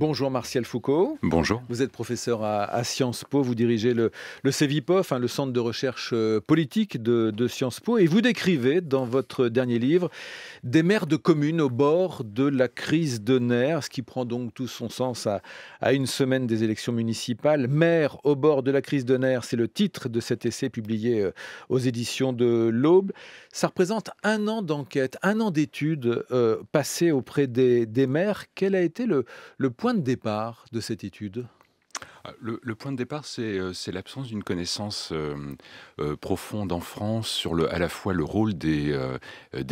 Bonjour Martial Foucault. Bonjour. Vous êtes professeur à, Sciences Po, vous dirigez le, le CEVIPOF, hein, le Centre de recherche euh, politique de, Sciences Po, et vous décrivez dans votre dernier livre des maires de communes au bord de la crise de nerfs, ce qui prend donc tout son sens à, une semaine des élections municipales. Maires au bord de la crise de nerfs, c'est le titre de cet essai publié euh, aux éditions de l'Aube. Ça représente un an d'enquête, un an d'études euh, passées auprès des, maires. Quel a été le, le point point de départ de cette étude ah, le, point de départ, c'est euh, l'absence d'une connaissance euh, euh, profonde en France sur le, à la fois le rôle des,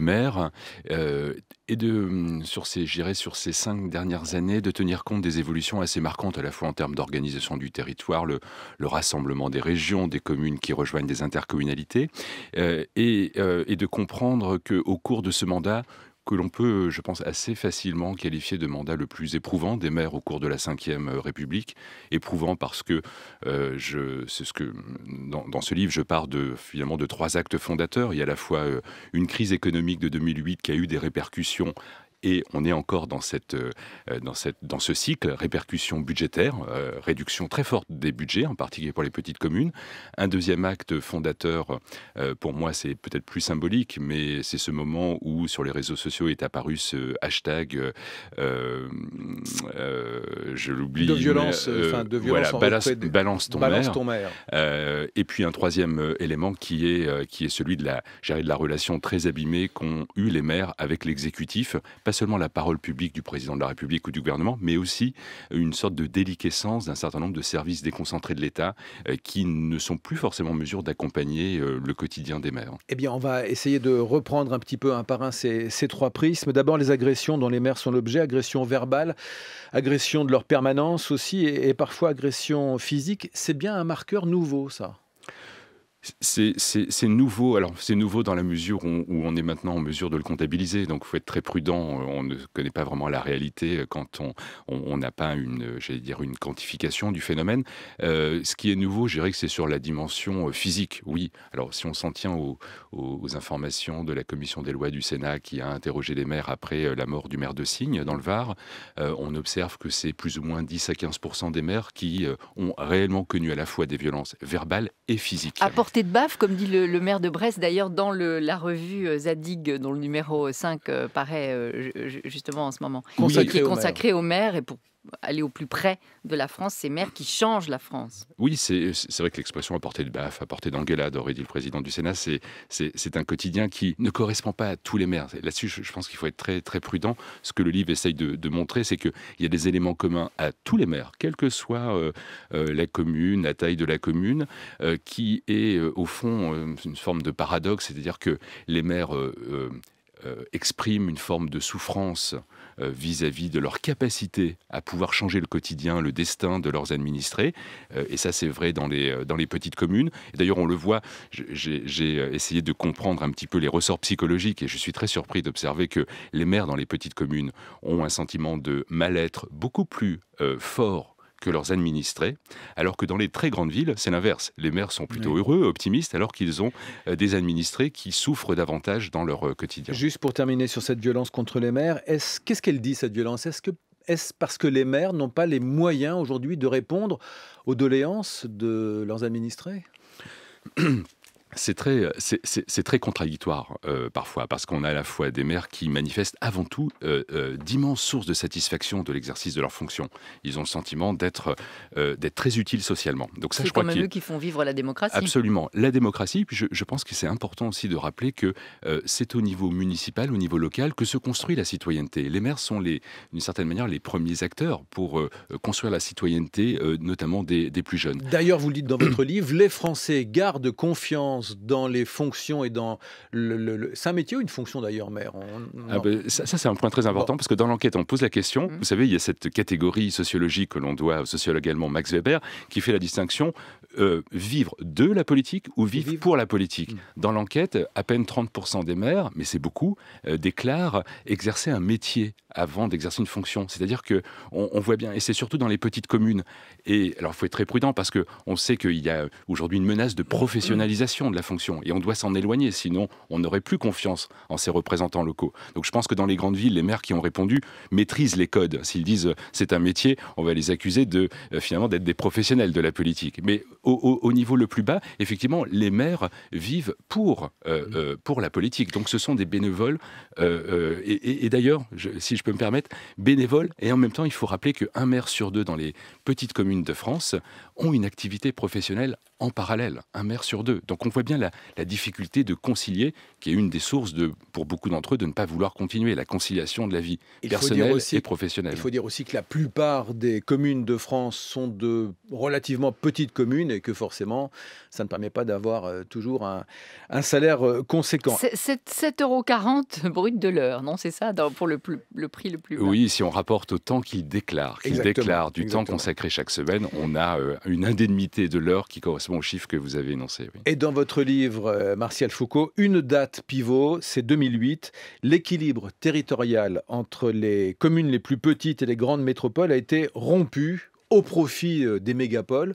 maires et de, hum, sur ces, sur ces cinq dernières années, de tenir compte des évolutions assez marquantes à la fois en termes d'organisation du territoire, le, rassemblement des régions, des communes qui rejoignent des intercommunalités, et, et, de comprendre qu'au cours de ce mandat, que l'on peut, je pense, assez facilement qualifier de mandat le plus éprouvant des maires au cours de la Ve République. Éprouvant parce que, euh, je, c'est ce que dans, ce livre, je pars de, finalement de trois actes fondateurs. Il y a à la fois euh, une crise économique de 2008 qui a eu des répercussions et on est encore dans, cette, euh, euh, dans, cette, dans ce cycle répercussions budgétaire, euh, réduction très forte des budgets, en particulier pour les petites communes. Un deuxième acte fondateur, pour moi, c'est peut-être plus symbolique, mais c'est ce moment où sur les réseaux sociaux est apparu ce hashtag, je l'oublie, de violence, de violence balance, balance, ton balance et puis un troisième élément qui est, qui est celui de la, de la relation très abîmée qu'ont eu les maires avec l'exécutif, seulement la parole publique du président de la République ou du gouvernement, mais aussi une sorte de déliquescence d'un certain nombre de services déconcentrés de l'État euh, qui ne sont plus forcément en mesure d'accompagner euh, le quotidien des maires. Eh bien, on va essayer de reprendre un petit peu un par un ces, ces trois prismes. D'abord, les agressions dont les maires sont l'objet, agressions verbales, agressions de leur permanence aussi, et parfois agressions physiques. C'est bien un marqueur nouveau, ça c'est nouveau. Alors, c'est nouveau dans la mesure où, on est maintenant en mesure de le comptabiliser. Donc, il faut être très prudent. Euh, on ne connaît pas vraiment la réalité euh, quand on n'a pas une, euh, j'allais dire, une quantification du phénomène. ce qui est nouveau, je dirais que c'est sur la dimension physique. Oui. Alors, si on s'en tient aux, informations de la commission des lois du Sénat qui a interrogé les maires après la mort du maire de Signe dans le Var, on observe que c'est plus ou moins 10 à 15 des maires qui ont réellement connu à la fois des violences verbales et physique. À portée de baffe, comme dit le, maire de Brest, d'ailleurs, dans la revue euh, Zadig, dont le numéro 5 euh, paraît euh, justement en ce moment, qui est consacré au maire, et pour, aller au plus près de la France, ces maires qui changent la France. Oui, c'est vrai que l'expression à portée de baffe, à portée d'engueulade, aurait dit le président du Sénat, c'est un quotidien qui ne correspond pas à tous les maires. Là-dessus, je, pense qu'il faut être très, très prudent. Ce que le livre essaye de, montrer, c'est qu'il y a des éléments communs à tous les maires, quelle que soit euh, euh, la commune, la taille de la commune, euh, qui est au fond une forme de paradoxe, c'est-à-dire que les maires euh, expriment une forme de souffrance euh, vis-à-vis de leur capacité à pouvoir changer le quotidien, le destin de leurs administrés. Euh, et ça, c'est vrai dans les, dans les petites communes. D'ailleurs, on le voit, j'ai essayé de comprendre un petit peu les ressorts psychologiques et je suis très surpris d'observer que les maires dans les petites communes ont un sentiment de mal-être beaucoup plus fort que leurs administrés, alors que dans les très grandes villes, c'est l'inverse. Les maires sont plutôt heureux, optimistes, alors qu'ils ont euh, des administrés qui souffrent davantage dans leur euh, quotidien. Juste pour terminer sur cette violence contre les maires, qu'est-ce qu'elle dit cette violence Est-ce que est-ce parce que les maires n'ont pas les moyens aujourd'hui de répondre aux doléances de leurs administrés Euh, c'est très, contradictoire euh, parfois, parce qu'on a à la fois des maires qui manifestent avant tout euh, d'immenses sources de satisfaction de l'exercice de leur fonction Ils ont le sentiment d'être, très utiles socialement. Donc ça, je crois même eux qui font vivre la démocratie. Absolument, la démocratie. Puis je, pense que c'est important aussi de rappeler que c'est au niveau municipal, au niveau local, que se construit la citoyenneté. Les maires sont, les, d'une certaine manière, les premiers acteurs pour construire la citoyenneté, notamment des, des plus jeunes. D'ailleurs, vous le dites dans votre livre, les Français gardent confiance dans les fonctions et dans le. C'est un métier ou une fonction d'ailleurs, maire ah ben, Ça, c'est un point très important parce que dans l'enquête, on pose la question. Mmh. Vous savez, il y a cette catégorie sociologique que l'on doit au sociologue allemand Max Weber qui fait la distinction euh, vivre de la politique ou vivre, pour la politique. Mm. Dans l'enquête, à peine 30% des maires, mais c'est beaucoup, euh, déclarent exercer un métier avant d'exercer une fonction. C'est-à-dire que on, voit bien, et c'est surtout dans les petites communes. Et alors, il faut être très prudent parce que on sait qu'il y a aujourd'hui une menace de professionnalisation de la fonction, et on doit s'en éloigner, sinon on n'aurait plus confiance en ses représentants locaux. Donc, je pense que dans les grandes villes, les maires qui ont répondu maîtrisent les codes. S'ils disent euh, c'est un métier, on va les accuser de finalement d'être des professionnels de la politique. Mais au, niveau le plus bas, effectivement, les maires vivent pour, euh, mmh. euh, pour la politique. Donc ce sont des bénévoles. Euh, et, et d'ailleurs, si je peux me permettre, bénévoles. Et en même temps, il faut rappeler qu'un maire sur deux dans les petites communes de France ont une activité professionnelle en parallèle, un maire sur deux. Donc on voit bien la, difficulté de concilier, qui est une des sources de, pour beaucoup d'entre eux de ne pas vouloir continuer, la conciliation de la vie personnelle et professionnelle. Il faut dire aussi que la plupart des communes de France sont de relativement petites communes et que forcément, ça ne permet pas d'avoir euh, toujours un, salaire euh, conséquent. 7,40 euros brut de l'heure, non C'est ça, pour le, prix le plus bas. Oui, si on rapporte au temps qu'ils déclarent, qu'ils déclarent du temps consacré chaque semaine, on a euh, une indemnité de l'heure qui correspond au chiffre que vous avez énoncé. Et dans votre livre, euh, Martial Foucault, une date pivot, c'est 2008. L'équilibre territorial entre les communes les plus petites et les grandes métropoles a été rompu au profit euh, des mégapoles.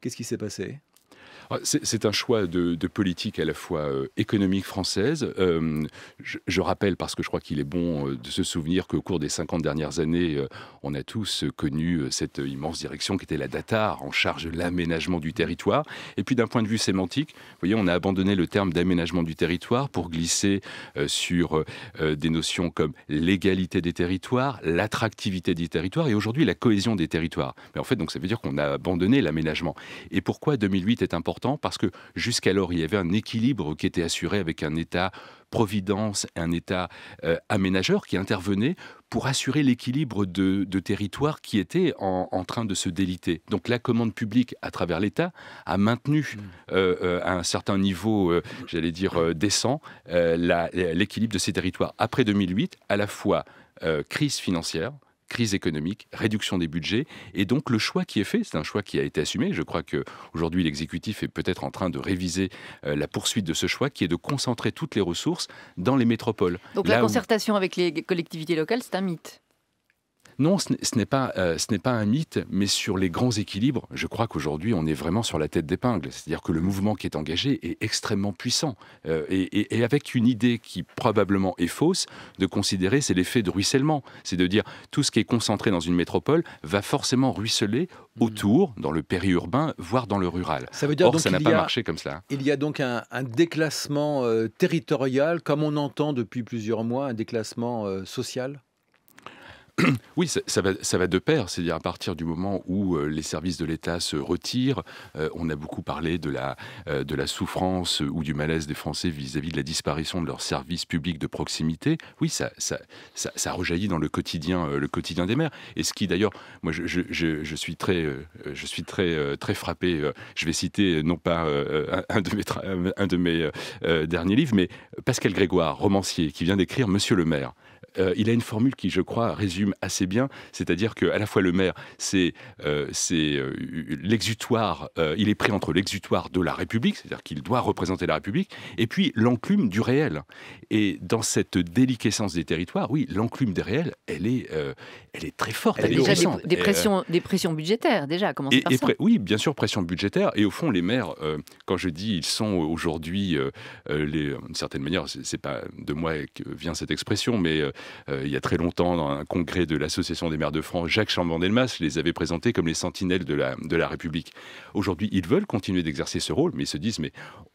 Qu'est-ce qui s'est passé ah, c'est un choix de, politique à la fois euh, économique française. Euh, je, rappelle, parce que je crois qu'il est bon euh, de se souvenir qu'au cours des 50 dernières années, on a tous connu cette immense direction qui était la DATAR, en charge de l'aménagement du territoire. Et puis d'un point de vue sémantique, vous voyez, on a abandonné le terme d'aménagement du territoire pour glisser sur des notions comme l'égalité des territoires, l'attractivité des territoires et aujourd'hui la cohésion des territoires. Mais en fait, donc ça veut dire qu'on a abandonné l'aménagement. Et pourquoi 2008 est important important parce que jusqu'alors, il y avait un équilibre qui était assuré avec un État providence et un État euh, aménageur qui intervenait pour assurer l'équilibre de, territoires qui étaient en, train de se déliter. Donc la commande publique, à travers l'État, a maintenu mm. euh, euh, à un certain niveau, j'allais dire décent, l'équilibre de ces territoires. Après 2008, à la fois crise financière, crise économique, réduction des budgets, et donc le choix qui est fait, c'est un choix qui a été assumé. Je crois que aujourd'hui l'exécutif est peut-être en train de réviser euh, la poursuite de ce choix, qui est de concentrer toutes les ressources dans les métropoles. Donc la concertation avec les collectivités locales, c'est un mythe. Non, euh, ce n'est pas, un mythe, mais sur les grands équilibres, je crois qu'aujourd'hui, on est vraiment sur la tête d'épingle. C'est-à-dire que le mouvement qui est engagé est extrêmement puissant. Euh, et, avec une idée qui probablement est fausse, de considérer, c'est l'effet de ruissellement. C'est de dire, tout ce qui est concentré dans une métropole va forcément ruisseler mm. autour, dans le périurbain, voire dans le rural. Ça veut dire Or, ça n'a pas marché comme ça. Il y a donc un, déclassement euh, territorial, comme on entend depuis plusieurs mois, un déclassement social Oui, ça, va, ça, va, de pair, c'est-à-dire à partir du moment où euh, les services de l'État se retirent, euh, on a beaucoup parlé de la, euh, de la souffrance ou du malaise des Français vis-à-vis de la disparition de leurs services publics de proximité. Oui, ça, ça, rejaillit dans le quotidien, le quotidien des maires. Et ce qui d'ailleurs, moi je, suis très, je suis très, très frappé, je vais citer non pas un de mes, un de mes derniers livres, mais Pascal Grégoire, romancier, qui vient d'écrire Monsieur le maire. il a une formule qui, je crois, résume assez bien, c'est-à-dire qu'à la fois le maire, c'est euh, euh, l'exutoire, euh, il est pris entre l'exutoire de la République, c'est-à-dire qu'il doit représenter la République, et puis l'enclume du réel. Et dans cette déliquescence des territoires, oui, l'enclume des réels, elle est, elle est très forte. déjà des, pressions, des pressions budgétaires, déjà, comment et, Oui, bien sûr, pression budgétaire. Et au fond, les maires, quand je dis ils sont aujourd'hui, d'une certaine manière, c'est pas de moi que vient cette expression, mais il y a très longtemps, dans un congrès, de l'Association des maires de France, Jacques Chambon-Delmas les avait présentés comme les sentinelles de la, de la République. Aujourd'hui, ils veulent continuer d'exercer ce rôle, mais ils se disent, mais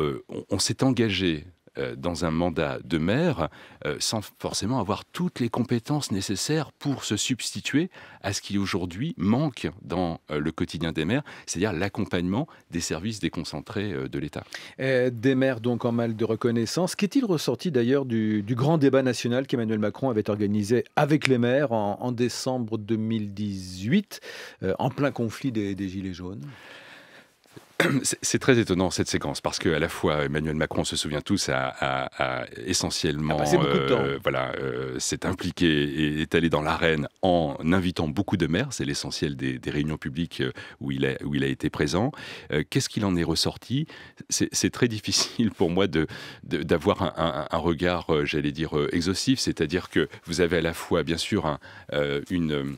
euh, on s'est engagé euh, dans un mandat de maire euh, sans forcément avoir toutes les compétences nécessaires pour se substituer à ce qui aujourd'hui manque dans euh, le quotidien des maires, c'est-à-dire l'accompagnement des services déconcentrés de l'État. Des maires donc en mal de reconnaissance. Qu'est-il ressorti d'ailleurs du, grand débat national qu'Emmanuel Macron avait organisé avec les maires en, décembre 2018, en plein conflit des Gilets jaunes C'est très étonnant cette séquence parce que à la fois Emmanuel Macron, on se souvient tous, a, essentiellement, euh, voilà, euh, s'est impliqué et est allé dans l'arène en invitant beaucoup de maires. C'est l'essentiel des, réunions publiques euh, où il a, où il a été présent. Qu'est-ce qu'il en est ressorti C'est très difficile pour moi de d'avoir un, regard, j'allais dire exhaustif. C'est-à-dire que vous avez à la fois, bien sûr, une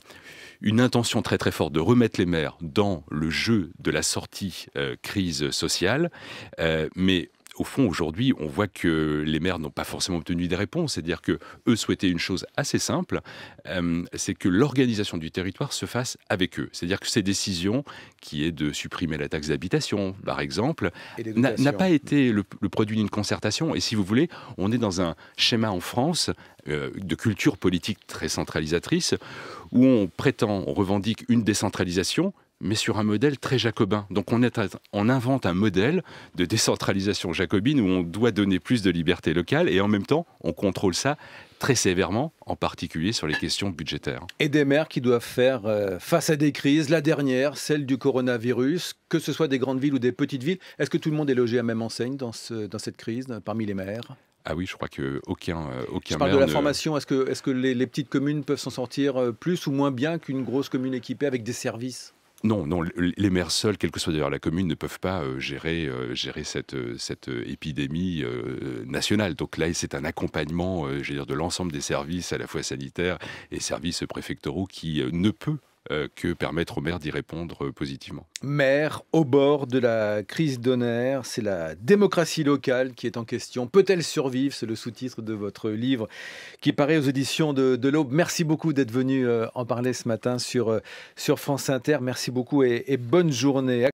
une intention très très forte de remettre les maires dans le jeu de la sortie euh, crise sociale, euh, mais au fond, aujourd'hui, on voit que les maires n'ont pas forcément obtenu des réponses. C'est-à-dire que eux souhaitaient une chose assez simple, euh, c'est que l'organisation du territoire se fasse avec eux. C'est-à-dire que ces décisions, qui est de supprimer la taxe d'habitation, par exemple, n'a pas été le, produit d'une concertation. Et si vous voulez, on est dans un schéma en France euh, de culture politique très centralisatrice, où on prétend, on revendique une décentralisation, mais sur un modèle très jacobin. Donc on, est on invente un modèle de décentralisation jacobine où on doit donner plus de liberté locale et en même temps on contrôle ça très sévèrement, en particulier sur les questions budgétaires. Et des maires qui doivent faire euh, face à des crises, la dernière, celle du coronavirus, que ce soit des grandes villes ou des petites villes, est-ce que tout le monde est logé à même enseigne dans, dans cette crise parmi les maires ah oui, je crois que aucun, euh, aucun. Je parle de la formation. Est-ce que, est que les petites communes peuvent s'en sortir euh, plus ou moins bien qu'une grosse commune équipée avec des services non, non, les maires seuls, quelle que soit d'ailleurs la commune, ne peuvent pas euh, euh, gérer, cette, euh, épidémie nationale. Donc là, c'est un accompagnement, je dire, de l'ensemble des services, à la fois sanitaires et services préfectoraux, qui ne peut euh, que permettre aux maires d'y répondre euh, positivement. Maire au bord de la crise d'honneur, c'est la démocratie locale qui est en question. Peut-elle survivre C'est le sous-titre de votre livre qui paraît aux éditions de, l'Aube. Merci beaucoup d'être venu euh, en parler ce matin sur, sur France Inter. Merci beaucoup et bonne journée.